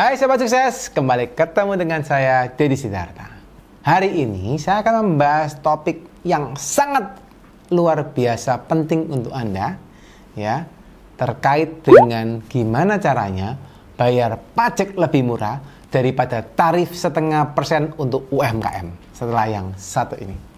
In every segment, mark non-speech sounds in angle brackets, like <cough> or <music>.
Hai sahabat sukses, kembali ketemu dengan saya Deddy Sidarta. Hari ini saya akan membahas topik yang sangat luar biasa penting untuk Anda ya, terkait dengan gimana caranya bayar pajak lebih murah daripada tarif setengah persen untuk UMKM setelah yang satu ini.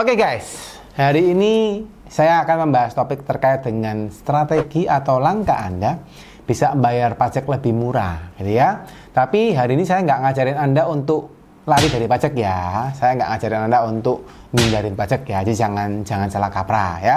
Oke okay guys, hari ini saya akan membahas topik terkait dengan strategi atau langkah Anda bisa bayar pajak lebih murah, gitu ya. Tapi hari ini saya nggak ngajarin Anda untuk lari dari pajak ya. Saya nggak ngajarin Anda untuk ngindarin pajak ya. Jadi jangan jangan salah kaprah ya.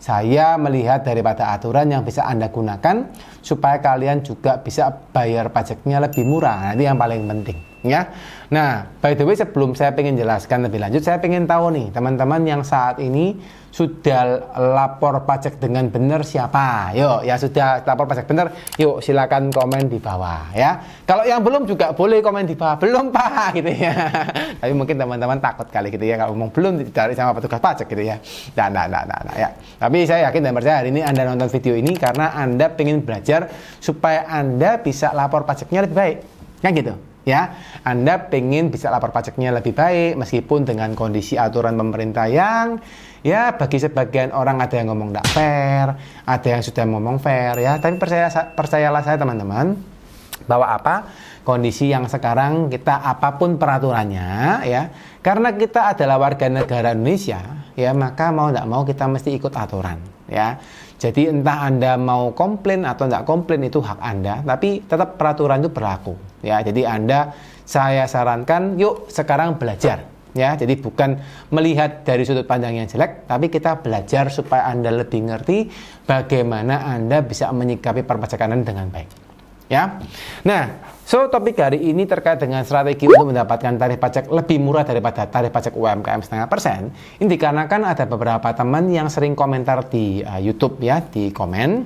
Saya melihat daripada aturan yang bisa Anda gunakan supaya kalian juga bisa bayar pajaknya lebih murah. Nanti yang paling penting ya. Nah, by the way sebelum saya ingin jelaskan lebih lanjut, saya ingin tahu nih teman-teman yang saat ini sudah lapor pajak dengan benar siapa? Yuk, ya sudah lapor pajak benar, yuk silakan komen di bawah ya. Kalau yang belum juga boleh komen di bawah, belum Pak gitu ya. <laughs> Tapi mungkin teman-teman takut kali gitu ya kalau ngomong belum dicari sama petugas pajak gitu ya. Nah, nah, nah, nah, nah ya. Tapi saya yakin dan percaya hari ini Anda nonton video ini karena Anda ingin belajar supaya Anda bisa lapor pajaknya lebih baik. Kan gitu ya Anda pengen bisa lapor pajaknya lebih baik meskipun dengan kondisi aturan pemerintah yang ya bagi sebagian orang ada yang ngomong tidak fair ada yang sudah ngomong fair ya tapi percaya percayalah saya teman-teman bahwa apa kondisi yang sekarang kita apapun peraturannya ya karena kita adalah warga negara Indonesia ya maka mau tidak mau kita mesti ikut aturan ya. Jadi entah Anda mau komplain atau tidak komplain itu hak Anda, tapi tetap peraturan itu berlaku ya. Jadi Anda saya sarankan yuk sekarang belajar ya. Jadi bukan melihat dari sudut pandang yang jelek, tapi kita belajar supaya Anda lebih ngerti bagaimana Anda bisa menyikapi perpajakan dengan baik ya. Nah, So, topik hari ini terkait dengan strategi untuk mendapatkan tarif pajak lebih murah daripada tarif pajak UMKM setengah persen. Ini dikarenakan ada beberapa teman yang sering komentar di uh, YouTube ya, di komen.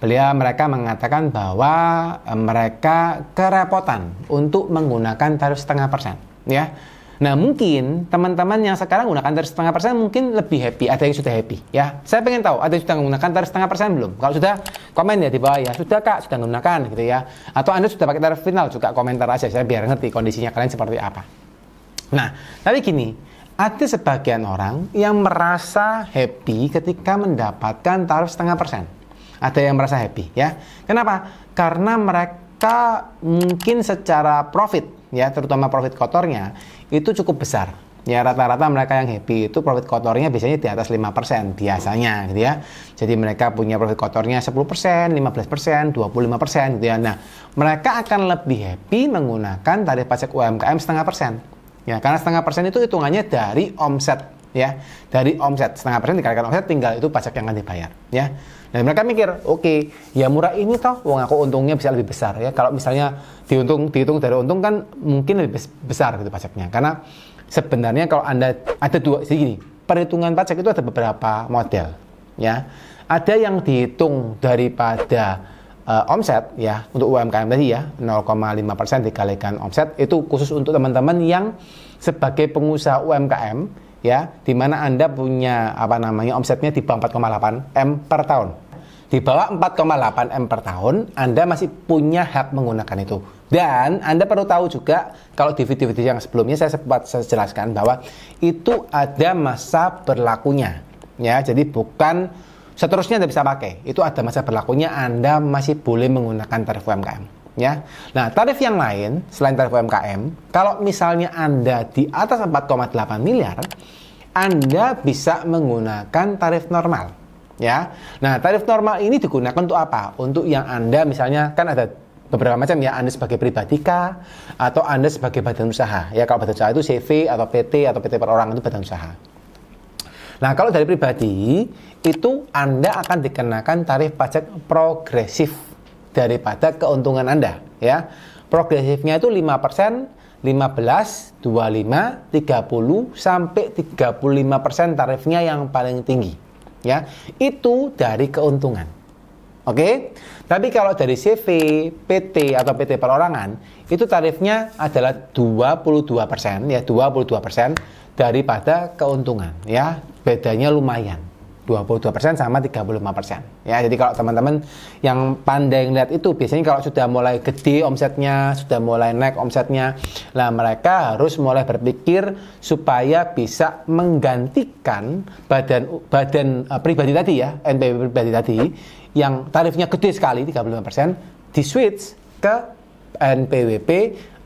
Beliau mereka mengatakan bahwa eh, mereka kerepotan untuk menggunakan tarif setengah persen ya Nah mungkin teman-teman yang sekarang gunakan tarif setengah persen mungkin lebih happy. Ada yang sudah happy ya. Saya pengen tahu ada yang sudah menggunakan tarif setengah persen belum? Kalau sudah komen ya di bawah ya. Sudah kak sudah menggunakan gitu ya. Atau anda sudah pakai tarif final juga komentar aja. Saya biar ngerti kondisinya kalian seperti apa. Nah tapi gini ada sebagian orang yang merasa happy ketika mendapatkan tarif setengah persen. Ada yang merasa happy ya. Kenapa? Karena mereka mungkin secara profit ya terutama profit kotornya itu cukup besar ya rata-rata mereka yang happy itu profit kotornya biasanya di atas 5% biasanya gitu ya. Jadi mereka punya profit kotornya 10%, 15%, 25% gitu ya. Nah, mereka akan lebih happy menggunakan tarif pajak UMKM setengah persen. Ya, karena setengah persen itu hitungannya dari omset ya dari omset setengah persen dikalikan omset tinggal itu pajak yang akan dibayar ya dan mereka mikir oke okay, ya murah ini toh uang aku untungnya bisa lebih besar ya kalau misalnya diuntung dihitung dari untung kan mungkin lebih besar gitu pajaknya karena sebenarnya kalau anda ada dua segini perhitungan pajak itu ada beberapa model ya ada yang dihitung daripada uh, omset ya untuk UMKM tadi ya 0,5 persen dikalikan omset itu khusus untuk teman-teman yang sebagai pengusaha UMKM ya, di mana Anda punya apa namanya omsetnya di bawah 4,8 M per tahun. Di bawah 4,8 M per tahun, Anda masih punya hak menggunakan itu. Dan Anda perlu tahu juga kalau di video-video yang sebelumnya saya sempat saya jelaskan bahwa itu ada masa berlakunya. Ya, jadi bukan seterusnya Anda bisa pakai. Itu ada masa berlakunya Anda masih boleh menggunakan tarif UMKM ya. Nah, tarif yang lain selain tarif UMKM, kalau misalnya Anda di atas 4,8 miliar, Anda bisa menggunakan tarif normal, ya. Nah, tarif normal ini digunakan untuk apa? Untuk yang Anda misalnya kan ada beberapa macam ya Anda sebagai pribadi kah atau Anda sebagai badan usaha ya kalau badan usaha itu CV atau PT atau PT per orang itu badan usaha Nah, kalau dari pribadi, itu Anda akan dikenakan tarif pajak progresif daripada keuntungan Anda ya. Progresifnya itu 5%, 15, 25, 30 sampai 35% tarifnya yang paling tinggi ya. Itu dari keuntungan. Oke. Tapi kalau dari CV, PT atau PT perorangan itu tarifnya adalah 22% ya, 22% daripada keuntungan ya. Bedanya lumayan. 22% sama 35%. Ya, jadi kalau teman-teman yang pandai lihat itu biasanya kalau sudah mulai gede omsetnya, sudah mulai naik omsetnya, lah mereka harus mulai berpikir supaya bisa menggantikan badan badan uh, pribadi tadi ya, NPWP pribadi tadi yang tarifnya gede sekali 35% di switch ke NPWP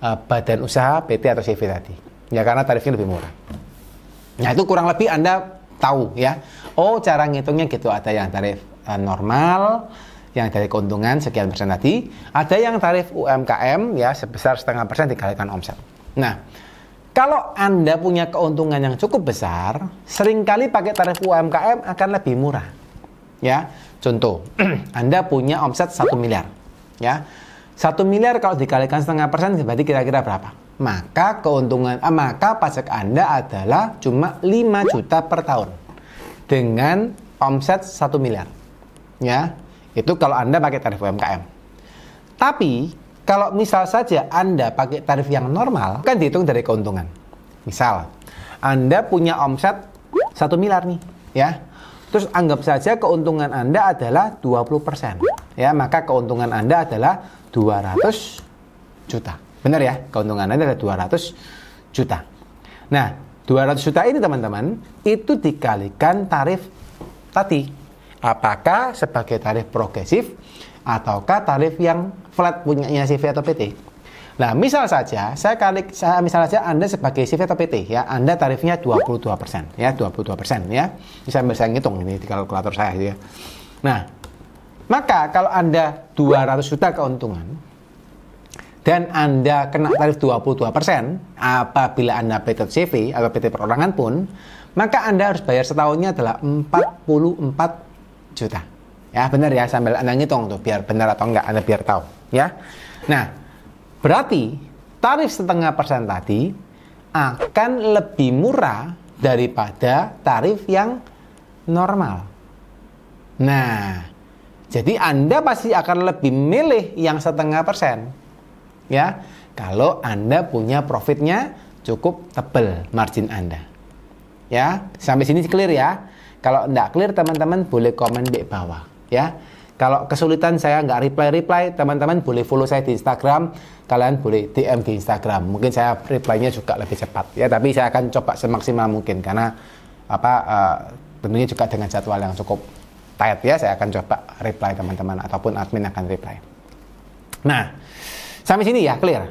uh, eh, badan usaha PT atau CV tadi. Ya karena tarifnya lebih murah. Nah, itu kurang lebih Anda tahu ya oh cara ngitungnya gitu ada yang tarif uh, normal yang dari keuntungan sekian persen tadi ada yang tarif UMKM ya sebesar setengah persen dikalikan omset nah kalau Anda punya keuntungan yang cukup besar, seringkali pakai tarif UMKM akan lebih murah. Ya, contoh, <clears throat> Anda punya omset 1 miliar. Ya, 1 miliar kalau dikalikan setengah persen berarti kira-kira berapa? Maka keuntungan, eh, maka pajak Anda adalah cuma 5 juta per tahun dengan omset 1 miliar. Ya, itu kalau Anda pakai tarif UMKM. Tapi kalau misal saja Anda pakai tarif yang normal, kan dihitung dari keuntungan. Misal, Anda punya omset 1 miliar nih, ya. Terus anggap saja keuntungan Anda adalah 20%. Ya, maka keuntungan Anda adalah 200 juta. Benar ya? Keuntungan Anda adalah 200 juta. Nah, 200 juta ini teman-teman itu dikalikan tarif tadi. Apakah sebagai tarif progresif ataukah tarif yang flat punyanya CV atau PT? Nah, misal saja saya kali saya misal saja Anda sebagai CV atau PT ya, Anda tarifnya 22% ya, 22% ya. Bisa saya ngitung ini di kalkulator saya ya. Nah, maka kalau Anda 200 juta keuntungan, dan Anda kena tarif 22% apabila Anda PT CV atau PT perorangan pun, maka Anda harus bayar setahunnya adalah 44 juta. Ya, benar ya sambil Anda ngitung tuh biar benar atau enggak Anda biar tahu, ya. Nah, berarti tarif setengah persen tadi akan lebih murah daripada tarif yang normal. Nah, jadi Anda pasti akan lebih milih yang setengah persen ya kalau Anda punya profitnya cukup tebel margin Anda. Ya, sampai sini clear ya. Kalau tidak clear teman-teman boleh komen di bawah ya. Kalau kesulitan saya nggak reply-reply, teman-teman boleh follow saya di Instagram. Kalian boleh DM di Instagram. Mungkin saya reply-nya juga lebih cepat ya, tapi saya akan coba semaksimal mungkin karena apa uh, eh, tentunya juga dengan jadwal yang cukup tight ya, saya akan coba reply teman-teman ataupun admin akan reply. Nah, Sampai sini ya, clear.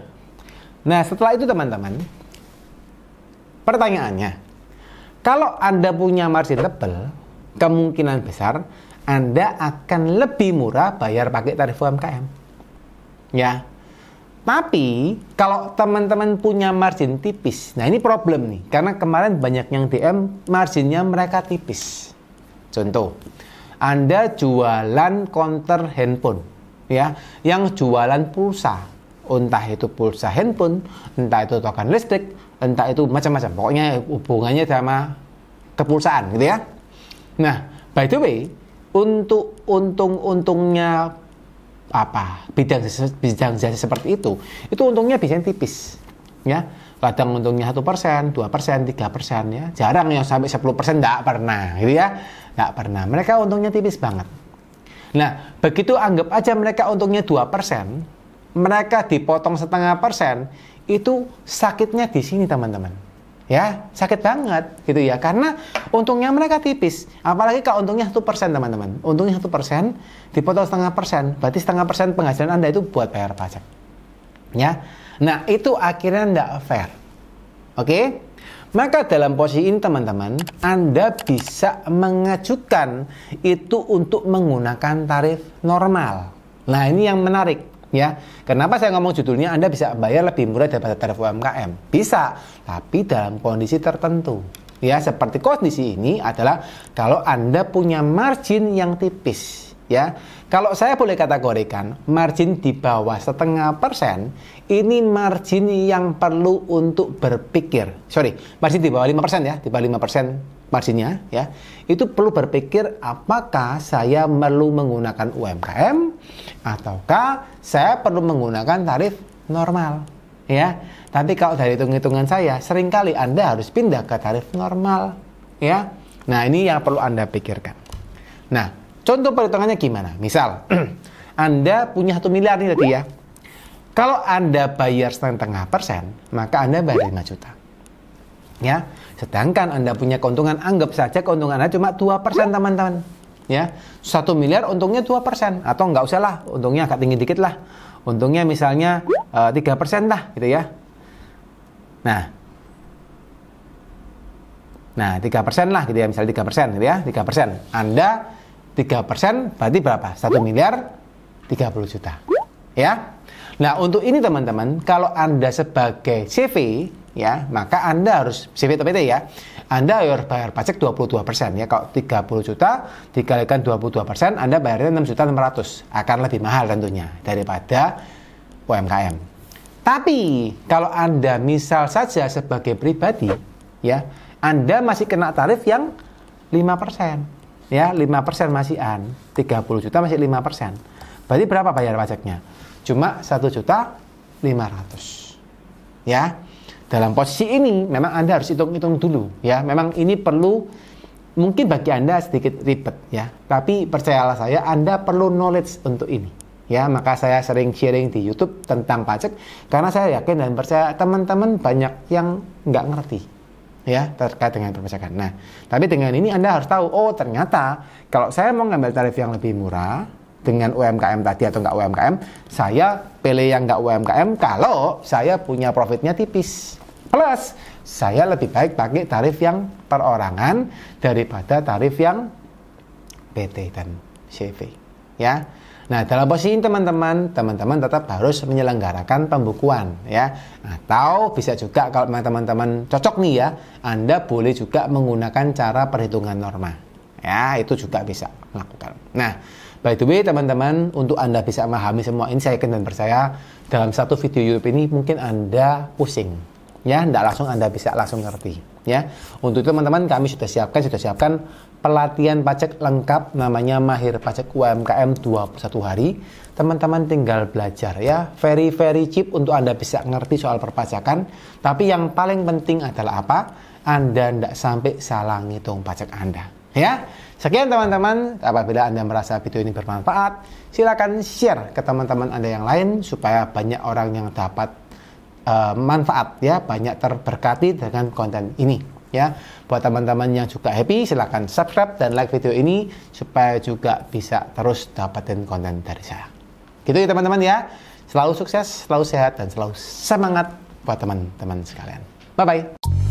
Nah, setelah itu teman-teman, pertanyaannya, kalau Anda punya margin tebal, kemungkinan besar Anda akan lebih murah bayar pakai tarif UMKM. Ya. Tapi kalau teman-teman punya margin tipis, nah ini problem nih, karena kemarin banyak yang DM marginnya mereka tipis. Contoh, Anda jualan counter handphone, ya, yang jualan pulsa, entah itu pulsa handphone, entah itu token listrik, entah itu macam-macam. Pokoknya hubungannya sama kepulsaan gitu ya. Nah, by the way, untuk untung-untungnya apa bidang bidang jasa seperti itu itu untungnya bisa tipis ya kadang untungnya satu persen dua persen tiga persen ya jarang yang sampai 10 persen tidak pernah gitu ya tidak pernah mereka untungnya tipis banget nah begitu anggap aja mereka untungnya dua persen mereka dipotong setengah persen, itu sakitnya di sini teman-teman. Ya, sakit banget gitu ya. Karena untungnya mereka tipis. Apalagi kalau untungnya satu persen teman-teman. Untungnya satu persen dipotong setengah persen. Berarti setengah persen penghasilan Anda itu buat bayar pajak. Ya, Nah, itu akhirnya tidak fair. Oke? Maka dalam posisi ini teman-teman, Anda bisa mengajukan itu untuk menggunakan tarif normal. Nah, ini yang menarik ya. Kenapa saya ngomong judulnya Anda bisa bayar lebih murah daripada tarif UMKM? Bisa, tapi dalam kondisi tertentu. Ya, seperti kondisi ini adalah kalau Anda punya margin yang tipis, ya. Kalau saya boleh kategorikan, margin di bawah setengah persen ini margin yang perlu untuk berpikir. Sorry, margin di bawah 5% ya, di bawah 5% marginnya ya itu perlu berpikir apakah saya perlu menggunakan UMKM ataukah saya perlu menggunakan tarif normal ya nanti kalau dari hitung-hitungan saya seringkali anda harus pindah ke tarif normal ya nah ini yang perlu anda pikirkan nah contoh perhitungannya gimana misal <clears throat> anda punya satu miliar nih tadi ya kalau anda bayar setengah persen maka anda bayar lima juta ya. Sedangkan Anda punya keuntungan, anggap saja keuntungan Anda cuma 2% teman-teman. Ya, satu miliar untungnya 2% atau nggak usah lah, untungnya agak tinggi dikit lah. Untungnya misalnya eh, tiga persen lah gitu ya. Nah, Nah, 3% lah gitu ya, misalnya 3% gitu ya, 3%. Anda 3% berarti berapa? Satu miliar 30 juta. Ya. Nah, untuk ini teman-teman, kalau Anda sebagai CV ya maka anda harus CPTPT ya anda harus bayar pajak 22% ya kalau 30 juta dikalikan 22% anda bayarnya 6 juta 600 akan lebih mahal tentunya daripada UMKM tapi kalau anda misal saja sebagai pribadi ya anda masih kena tarif yang 5% ya 5% masih an 30 juta masih 5% berarti berapa bayar pajaknya cuma 1 juta 500 ya dalam posisi ini memang Anda harus hitung-hitung dulu ya. Memang ini perlu mungkin bagi Anda sedikit ribet ya. Tapi percayalah saya Anda perlu knowledge untuk ini. Ya, maka saya sering sharing di YouTube tentang pajak karena saya yakin dan percaya teman-teman banyak yang nggak ngerti ya terkait dengan perpajakan. Nah, tapi dengan ini Anda harus tahu, oh ternyata kalau saya mau ngambil tarif yang lebih murah dengan UMKM tadi atau nggak UMKM, saya pilih yang nggak UMKM kalau saya punya profitnya tipis. Plus, saya lebih baik pakai tarif yang perorangan daripada tarif yang PT dan CV. Ya. Nah, dalam posisi teman-teman, teman-teman tetap harus menyelenggarakan pembukuan ya. Atau bisa juga kalau teman-teman cocok nih ya, Anda boleh juga menggunakan cara perhitungan norma. Ya, itu juga bisa melakukan. Nah, By the way, teman-teman, untuk Anda bisa memahami semua ini, saya yakin dan percaya dalam satu video YouTube ini mungkin Anda pusing ya tidak langsung anda bisa langsung ngerti ya untuk itu teman-teman kami sudah siapkan sudah siapkan pelatihan pajak lengkap namanya mahir pajak UMKM 21 hari teman-teman tinggal belajar ya very very cheap untuk anda bisa ngerti soal perpajakan tapi yang paling penting adalah apa anda tidak sampai salah ngitung pajak anda ya sekian teman-teman apabila anda merasa video ini bermanfaat silakan share ke teman-teman anda yang lain supaya banyak orang yang dapat Eh, manfaat ya banyak terberkati dengan konten ini ya buat teman-teman yang juga happy silahkan subscribe dan like video ini supaya juga bisa terus dapetin konten dari saya gitu ya teman-teman ya selalu sukses selalu sehat dan selalu semangat buat teman-teman sekalian bye bye